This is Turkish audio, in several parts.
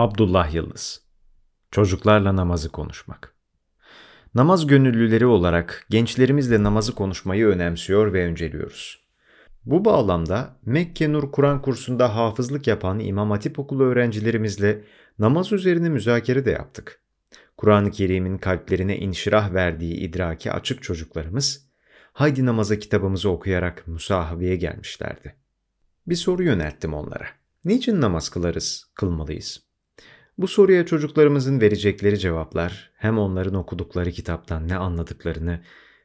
Abdullah Yıldız Çocuklarla namazı konuşmak Namaz gönüllüleri olarak gençlerimizle namazı konuşmayı önemsiyor ve önceliyoruz. Bu bağlamda Mekke Nur Kur'an kursunda hafızlık yapan İmam Hatip Okulu öğrencilerimizle namaz üzerine müzakere de yaptık. Kur'an-ı Kerim'in kalplerine inşirah verdiği idraki açık çocuklarımız, haydi namaza kitabımızı okuyarak musahabeye gelmişlerdi. Bir soru yönelttim onlara. Niçin namaz kılarız, kılmalıyız? Bu soruya çocuklarımızın verecekleri cevaplar hem onların okudukları kitaptan ne anladıklarını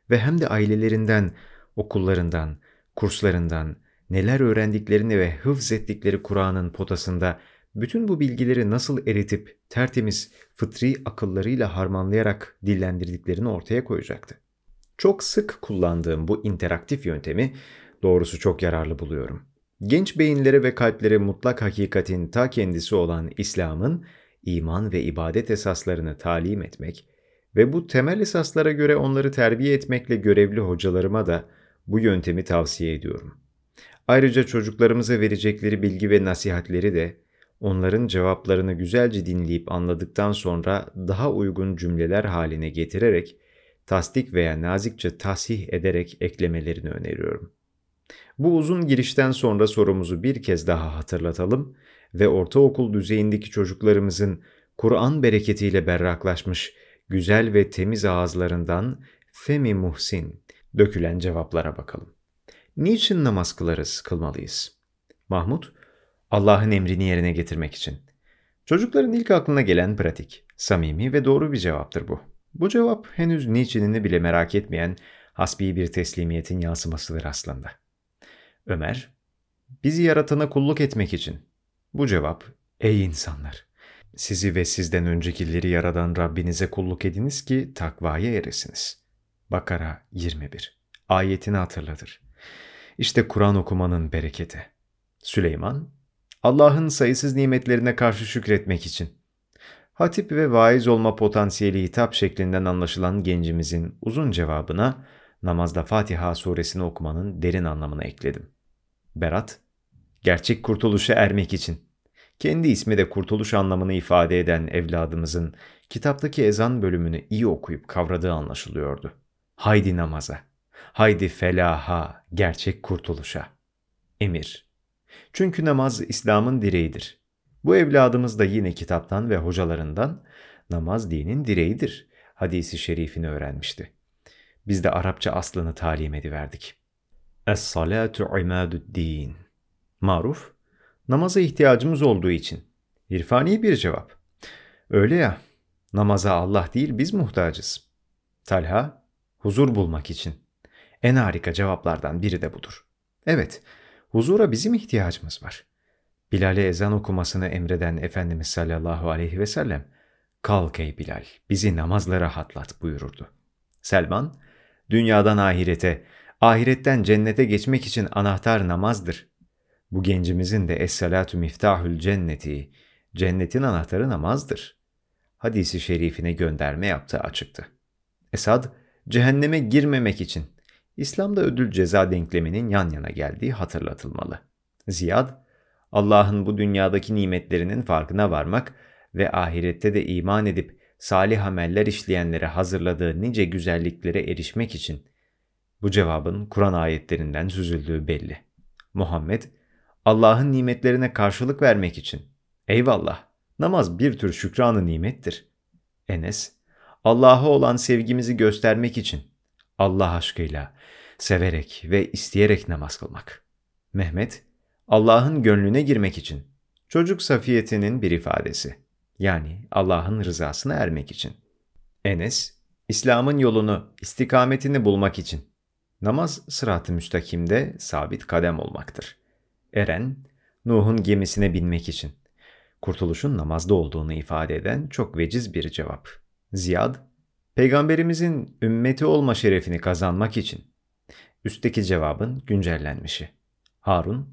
ve hem de ailelerinden, okullarından, kurslarından neler öğrendiklerini ve hıfz ettikleri Kur'an'ın potasında bütün bu bilgileri nasıl eritip tertemiz fıtri akıllarıyla harmanlayarak dillendirdiklerini ortaya koyacaktı. Çok sık kullandığım bu interaktif yöntemi doğrusu çok yararlı buluyorum. Genç beyinlere ve kalplere mutlak hakikatin ta kendisi olan İslam'ın iman ve ibadet esaslarını talim etmek ve bu temel esaslara göre onları terbiye etmekle görevli hocalarıma da bu yöntemi tavsiye ediyorum. Ayrıca çocuklarımıza verecekleri bilgi ve nasihatleri de onların cevaplarını güzelce dinleyip anladıktan sonra daha uygun cümleler haline getirerek tasdik veya nazikçe tahsih ederek eklemelerini öneriyorum. Bu uzun girişten sonra sorumuzu bir kez daha hatırlatalım ve ortaokul düzeyindeki çocuklarımızın Kur'an bereketiyle berraklaşmış güzel ve temiz ağızlarından Femi Muhsin dökülen cevaplara bakalım. Niçin namaz kılarız, kılmalıyız? Mahmut, Allah'ın emrini yerine getirmek için. Çocukların ilk aklına gelen pratik, samimi ve doğru bir cevaptır bu. Bu cevap henüz niçinini bile merak etmeyen hasbi bir teslimiyetin yansımasıdır aslında. Ömer, bizi yaratana kulluk etmek için bu cevap, ey insanlar! Sizi ve sizden öncekileri yaradan Rabbinize kulluk ediniz ki takvaya eresiniz. Bakara 21 Ayetini hatırlatır. İşte Kur'an okumanın bereketi. Süleyman, Allah'ın sayısız nimetlerine karşı şükretmek için. Hatip ve vaiz olma potansiyeli hitap şeklinden anlaşılan gencimizin uzun cevabına namazda Fatiha suresini okumanın derin anlamını ekledim. Berat Gerçek kurtuluşa ermek için. Kendi ismi de kurtuluş anlamını ifade eden evladımızın kitaptaki ezan bölümünü iyi okuyup kavradığı anlaşılıyordu. Haydi namaza, haydi felaha, gerçek kurtuluşa. Emir. Çünkü namaz İslam'ın direğidir. Bu evladımız da yine kitaptan ve hocalarından namaz dinin direğidir hadisi şerifini öğrenmişti. Biz de Arapça aslını talim ediverdik. Es-salatu imadud din. Maruf, namaza ihtiyacımız olduğu için. İrfani bir cevap. Öyle ya, namaza Allah değil biz muhtacız. Talha, huzur bulmak için. En harika cevaplardan biri de budur. Evet, huzura bizim ihtiyacımız var. Bilal'e ezan okumasını emreden Efendimiz sallallahu aleyhi ve sellem, Kalk ey Bilal, bizi namazla rahatlat buyururdu. Selman, dünyadan ahirete, ahiretten cennete geçmek için anahtar namazdır bu gencimizin de Es-salatu miftahül cenneti, cennetin anahtarı namazdır. Hadisi şerifine gönderme yaptığı açıktı. Esad, cehenneme girmemek için İslam'da ödül ceza denkleminin yan yana geldiği hatırlatılmalı. Ziyad, Allah'ın bu dünyadaki nimetlerinin farkına varmak ve ahirette de iman edip salih ameller işleyenlere hazırladığı nice güzelliklere erişmek için bu cevabın Kur'an ayetlerinden süzüldüğü belli. Muhammed Allah'ın nimetlerine karşılık vermek için. Eyvallah. Namaz bir tür şükranı nimettir. Enes, Allah'a olan sevgimizi göstermek için. Allah aşkıyla, severek ve isteyerek namaz kılmak. Mehmet, Allah'ın gönlüne girmek için. Çocuk safiyetinin bir ifadesi. Yani Allah'ın rızasına ermek için. Enes, İslam'ın yolunu, istikametini bulmak için. Namaz sırat-ı müstakimde sabit kadem olmaktır.'' Eren, Nuh'un gemisine binmek için. Kurtuluşun namazda olduğunu ifade eden çok veciz bir cevap. Ziyad, peygamberimizin ümmeti olma şerefini kazanmak için. Üstteki cevabın güncellenmişi. Harun,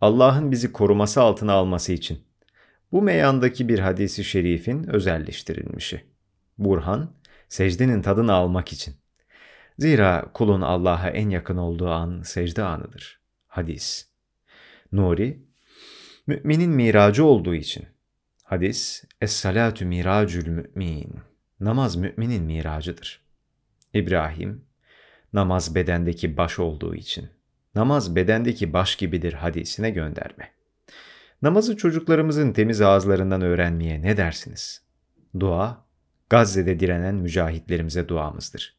Allah'ın bizi koruması altına alması için. Bu meyandaki bir hadisi şerifin özelleştirilmişi. Burhan, secdenin tadını almak için. Zira kulun Allah'a en yakın olduğu an secde anıdır. Hadis Nuri, müminin miracı olduğu için. Hadis, Es-salatu miracül mümin. Namaz müminin miracıdır. İbrahim, namaz bedendeki baş olduğu için. Namaz bedendeki baş gibidir hadisine gönderme. Namazı çocuklarımızın temiz ağızlarından öğrenmeye ne dersiniz? Dua, Gazze'de direnen mücahitlerimize duamızdır.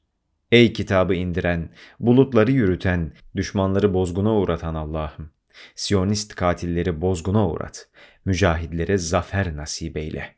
Ey kitabı indiren, bulutları yürüten, düşmanları bozguna uğratan Allah'ım! Siyonist katilleri bozguna uğrat, mücahitlere zafer nasip eyle.''